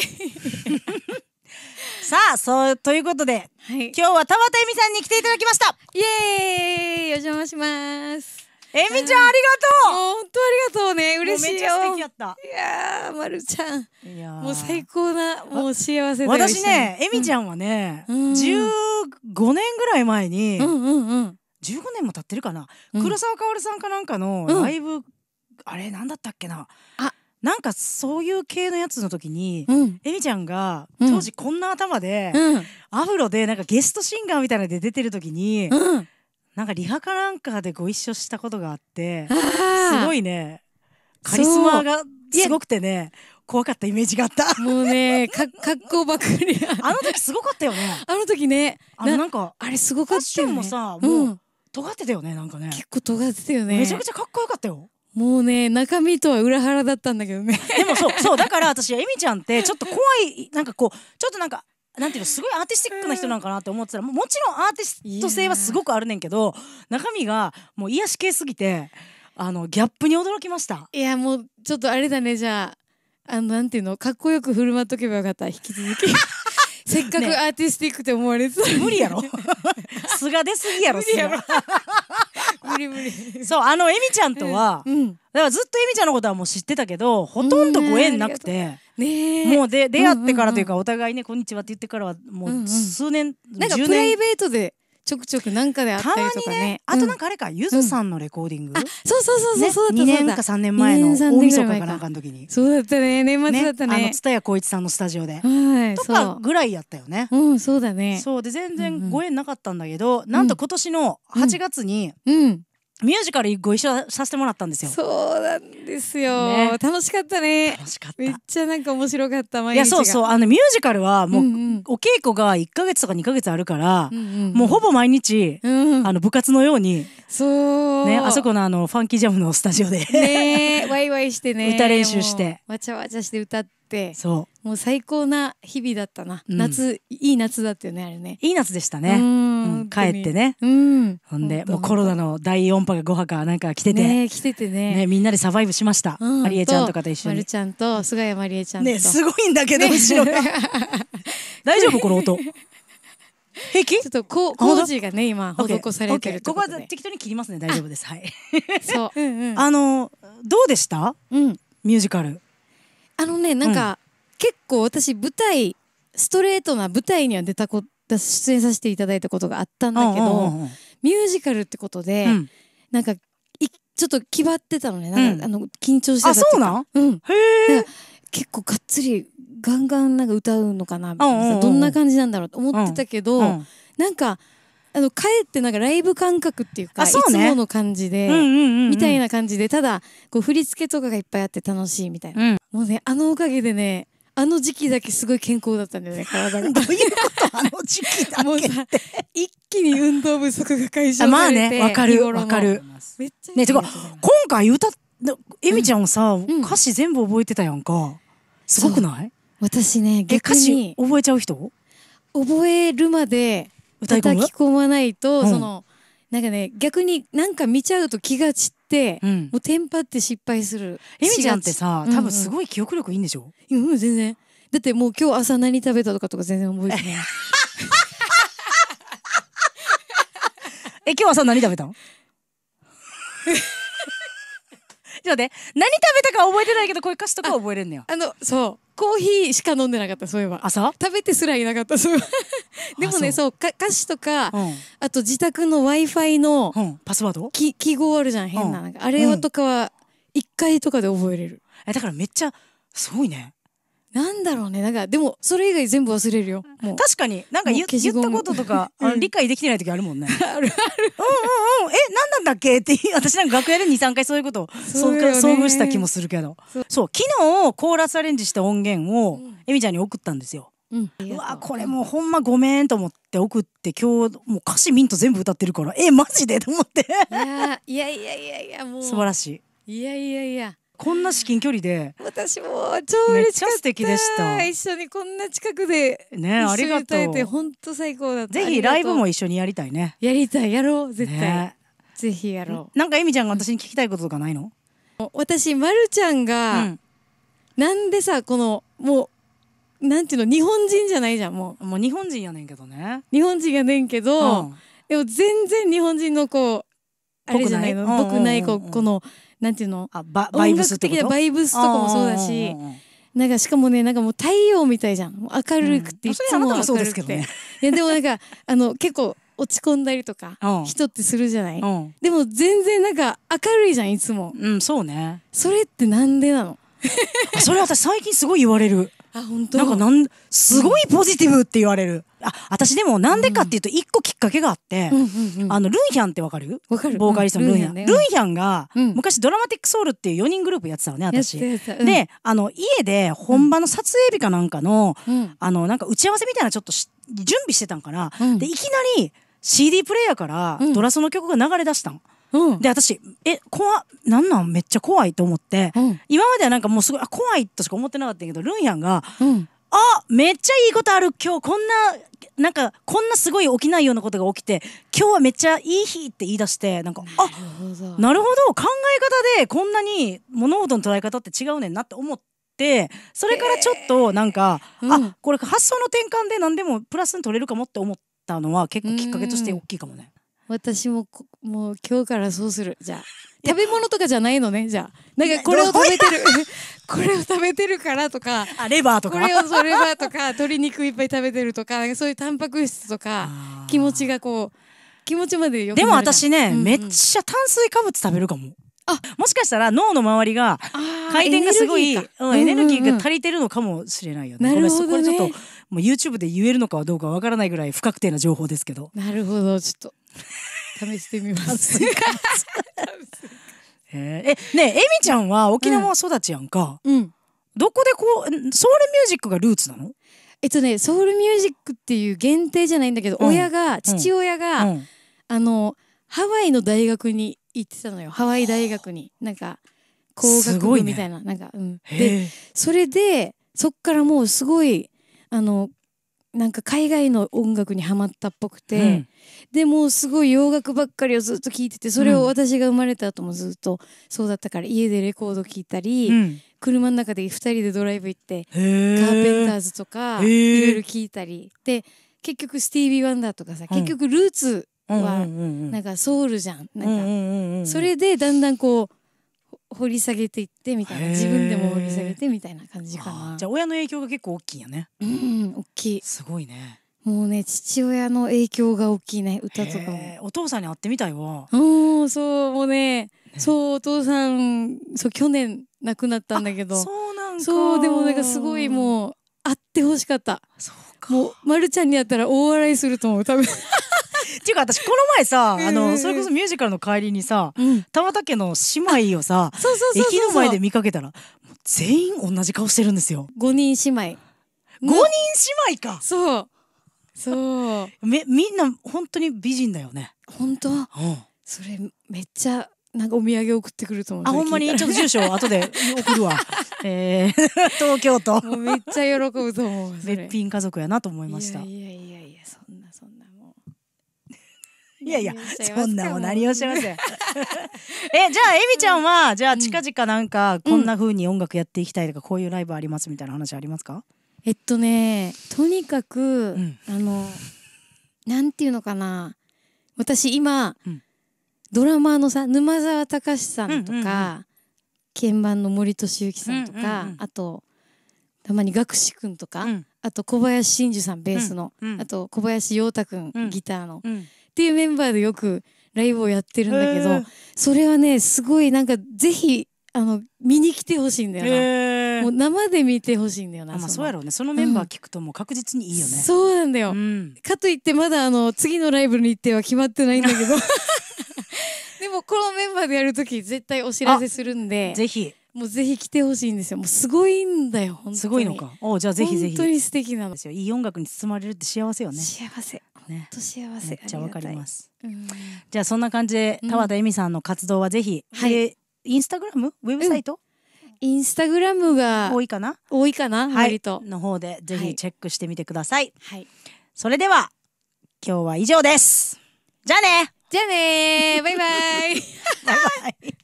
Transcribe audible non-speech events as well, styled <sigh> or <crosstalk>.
<laughs> さあそうということで、はい、今日は田畑恵美さんに来ていただきましたイエーイお邪魔しますえみちゃんありがとう本当ありがとうね嬉しいよいやまるちゃんもう最高なもう幸せ私ねえみちゃんはね、うん、15年ぐらい前に、うんうんうん、15年も経ってるかな、うん、黒沢かおるさんかなんかのライブ、うん、あれなんだったっけなあなんかそういう系のやつの時に、うん、えみちゃんが当時こんな頭で、うん、アフロでなんかゲストシンガーみたいなので出てる時に、うん、なんかリハかなんかでご一緒したことがあってすごいねカリスマがすごくてね怖かったイメージがあったもうねか格好 <laughs> ばっかりあの時すごかったよねあの時ねあのなんかあれすごかったよねもさもう、尖ってたよねなんかね結構尖ってたよねめちゃくちゃかっこよかったよもうね中身とは裏腹だったんだけどねでもそう <laughs> そうだから私はエミちゃんってちょっと怖いなんかこうちょっとなんかなんていうのすごいアーティスティックな人なんかなって思ってたらもちろんアーティスト性はすごくあるねんけど中身がもう癒し系すぎてあのギャップに驚きましたいやもうちょっとあれだねじゃああのなんていうのかっこよく振る舞っとけばよかった引き続き <laughs> せっかくアーティスティックって思われてた、ね、無理やろ <laughs> 素が出すぎやろ素が無理無理 <laughs> そうあのエミちゃんとは、うんだからずっとエミちゃんのことはもう知ってたけどほとんどご縁なくて、うね、もうで出会ってからというか、お互いね「こんにちは」って言ってからはもう数年、うんうん、なんかプライベートでちょくちょくなんかであったりとかねあとなんかあれかゆずさんのレコーディングそうそうそうそうそう2年か3年前の大晦日かなんかの時にそうだったね年末だったねあの蔦谷光一さんのスタジオでとかぐらいやったよねうんそうだねそうで全然ご縁なかったんだけどなんと今年の8月にうんミュージカルご一緒させてもらったんですよ。そうなんですよ。ね、楽しかったね。楽しかった。めっちゃなんか面白かった毎日いやそうそうあのミュージカルはもう、うんうん、お稽古が1か月とか2か月あるから、うんうんうん、もうほぼ毎日、うん、あの部活のようにそうねあそこのあのファンキージャムのスタジオで、ねワイワイしてね歌練習してわちゃわちゃして歌ってそうもう最高な日々だったな、うん、夏いい夏だったよねあれねいい夏でしたね、うん、帰ってね、うん、ほんでもうコロナの第4波が5波かなんか来ててね来ててね、ね、みんなでサバイブしました、うん、マリエちゃんとかと一緒にまるちゃんと菅谷まりえちゃんとねすごいんだけど、ね、後ろが <laughs> 大丈夫この音平気ちょっとこ工事がね今施されてるここは適当に切りますね大丈夫ですはい <laughs> そう、うんうん、あのどうでした、うん、ミュージカルあのねなんか、結構私舞台ストレートな舞台には出たこ出演させていただいたことがあったんだけどミュージカルってことで、なんかちょっと気張ってたのねなんか、あの緊張してたあそうなん、うん、へえ結構がっつりガンガンなんか歌うのかなみたいなどんな感じなんだろうと思ってたけど、うん、なんかあのかえってなんかライブ感覚っていうか、ね、いつもの感じで、うんうんうんうん、みたいな感じでただこう振り付けとかがいっぱいあって楽しいみたいな、うん、もうねあのおかげでねあの時期だけすごい健康だったんだよね体が。<laughs> どういうことあの時期だけって一気に運動不足が解消まあねわかるわかる。めっちゃねてか今回歌えみちゃんさ、うん、歌詞全部覚えてたやんか。すごくない私ね逆に覚えちゃう人覚えるまで叩き込まないと、うん、そのなんかね逆になんか見ちゃうと気が散って、うん、もうテンパって失敗するえみちゃんってさ、うんうん、多分すごい記憶力いいんでしょうん、うん、全然だってもう今日朝何食べたとかとか全然覚えてない <laughs> え今日朝何食べたの <laughs> ちょっとね何食べたか覚えてないけどこういう歌詞とか覚えれんのよあのそうコーヒーしか飲んでなかったそういえば朝食べてすらいなかったそういえば <laughs> でもねそう歌詞とか、うん、あと自宅の w i f i の、うん、パスワードき記号あるじゃん変な,、なんかあれとかは1回とかで覚えれる、えだからめっちゃすごいねなんだろうね。なんか、でも、それ以外全部忘れるよ。もう確かに、なんか言言ったこととか、<laughs> 理解できてない時あるもんね。<laughs> あるうんうんうん、え、何なんだっけって、私なんか楽屋で2、3回そういうことをそうね遭遇した気もするけど。そう、昨日コーラスアレンジした音源を、エミちゃんに送ったんですよ。うん。うわこれもうほんまごめんと思って送って今日もう歌詞ミント全部歌ってるからえマジでと思っていやいやいやいやいや、もう。素晴らしいいやいやいや。こんな至近距離で私も超嬉しか素敵でした一緒にこんな近くでねありがとう本当最高だぜひライブも一緒にやりたいねやりたいやろう絶対、ね、ぜひやろうなんかえみちゃんが私に聞きたいこととかないの私まるちゃんが、うん、なんでさこのもうなんていうの日本人じゃないじゃんもうもう日本人やねんけどね日本人やねんけど、うん、でも全然日本人のこうあれじゃないの僕ないここのなんていうのあババイブス音楽的なバイブスとかもそうだし。なんかしかもねなんかもう太陽みたいじゃん明るくて、いつも明るくて、ういやでもなんかあの結構落ち込んだりとか、人ってするじゃない、うん、でも全然なんか明るいじゃんいつもうんそうねそれってなんでなの <laughs> それ私最近すごい言われるあ本当なんかなんすごいポジティブって言われる、あ私でもなんでかっていうと一個きっかけがあって、あのルンヒャンってわかるわかるボーカリストのルンヒャン、ルンヒャンが、昔ドラマティックソウルっていう4人グループやってたのね私、であの家で本場の撮影日かなんかの、あのなんか打ち合わせみたいなちょっと準備してたんかな、でいきなり CD プレイヤーからドラソの曲が流れ出したん、で私え怖なんなんめっちゃ怖いと思って、うん、今まではなんかもうすごいあ怖いとしか思ってなかったけどルンヒャンが、うん、あめっちゃいいことある今日こんななんかこんなすごい起きないようなことが起きて今日はめっちゃいい日って言い出してなんかあなるほど考え方でこんなに物事の捉え方って違うねんなって思って。それからちょっとなんか、えー、あこれ発想の転換で何でもプラスに取れるかもって思ったのは結構きっかけとして大きいかもね。私ももう今日からそうするじゃあ食べ物とかじゃないのねじゃあなんかこれを食べてる <laughs> これを食べてるからとかあレバーとかこれをそレバーとか <laughs> 鶏肉いっぱい食べてるとかそういうタンパク質とか気持ちがこう気持ちまでよくでも私ね、うんうん、めっちゃ炭水化物食べるかも。あもしかしたら脳の周りが回転がすごいエネ,、ルギーが足りてるのかもしれないよね。なるほどねこれちょっともう YouTube で言えるのかはどうかわからないぐらい不確定な情報ですけど。なるほどちょっと試してみます。<laughs> <laughs> えねえ、えみちゃんは沖縄育ちやんか。うん。どこでこう、ソウルミュージックがルーツなのえっとね、ソウルミュージックっていう限定じゃないんだけど、うん、親が、父親が、うん、あの、ハワイの大学に行ってたのよ。ハワイ大学に。なんか、工学部みたいな。ね、なんか、うん。で、それで、そっからもうすごい、あの、なんか海外の音楽にはまったっぽくて、うん、でもすごい洋楽ばっかりをずっと聴いててそれを私が生まれた後もずっとそうだったから家でレコード聴いたり、うん、車の中で2人でドライブ行ってカーペンターズとかいろいろ聴いたりで結局スティービー・ワンダーとかさ、うん、結局ルーツはなんかソウルじゃんそれでだんだんこう。掘り下げていってみたいな自分でも掘り下げてみたいな感じかなじゃあ親の影響が結構大きいよねうん大きいすごいねもうね父親の影響が大きいね歌とかもお父さんに会ってみたいわうんそうもうね、ね、そうお父さんそう去年亡くなったんだけどそうなんかそうでもなんかすごいもう会ってほしかったそうかもう、ま、るちゃんに会ったら大笑いすると思う多分っていうか私この前さ、あのそれこそミュージカルの帰りにさ、玉田家の姉妹をさ駅の前で見かけたら全員同じ顔してるんですよ5人姉妹5人姉妹かそうそう <laughs> みんな本当に美人だよね本当、うん、それめっちゃなんかお土産送ってくると思うあほんまにちょっと住所 <laughs> 後で送るわ <laughs> えー、東京都めっちゃ喜ぶと思うべっ家族やなと思いましたいやいやいやいやいや、そんなも何をします <laughs> え、じゃあ、エミちゃんは、じゃあ、近々なんか、こんな風に音楽やっていきたいとか、こういうライブありますみたいな話ありますかえっとね、とにかく、うん、あの、なんていうのかな。私、今、うん、ドラマのさ、沼澤隆さんとか、鍵盤の森俊之さんとか、うんうんうん、あと、たまに学士くんとか、うん、あと小林真珠さんベースの、うん、あと小林陽太くん、ギターの、っていうメンバーでよくライブをやってるんだけど、えー、それはねすごいなんかぜひあの見に来てほしいんだよな、えー、もう生で見てほしいんだよな、まあ、そうやろうねそのメンバー聞くともう確実にいいよね、うん、そうなんだよ、うん、かといってまだあの次のライブの日程は決まってないんだけど <laughs> <laughs> でもこのメンバーでやる時絶対お知らせするんでぜひもうぜひ来てほしいんですよもうすごいんだよ本当にすごいのかおじゃあぜひぜひ本当に素敵なのですよいい音楽に包まれるって幸せよね幸せね。本当幸せ。めっちゃわかります。じゃあそんな感じで田畑田恵美さんの活動はぜひ、はい、インスタグラムウェブサイト、インスタグラムが多いかな多いかなはいの方でぜひチェックしてみてください。はい、それでは今日は以上です。じゃあね。じゃあね。バイバイ。<laughs> バイバイ。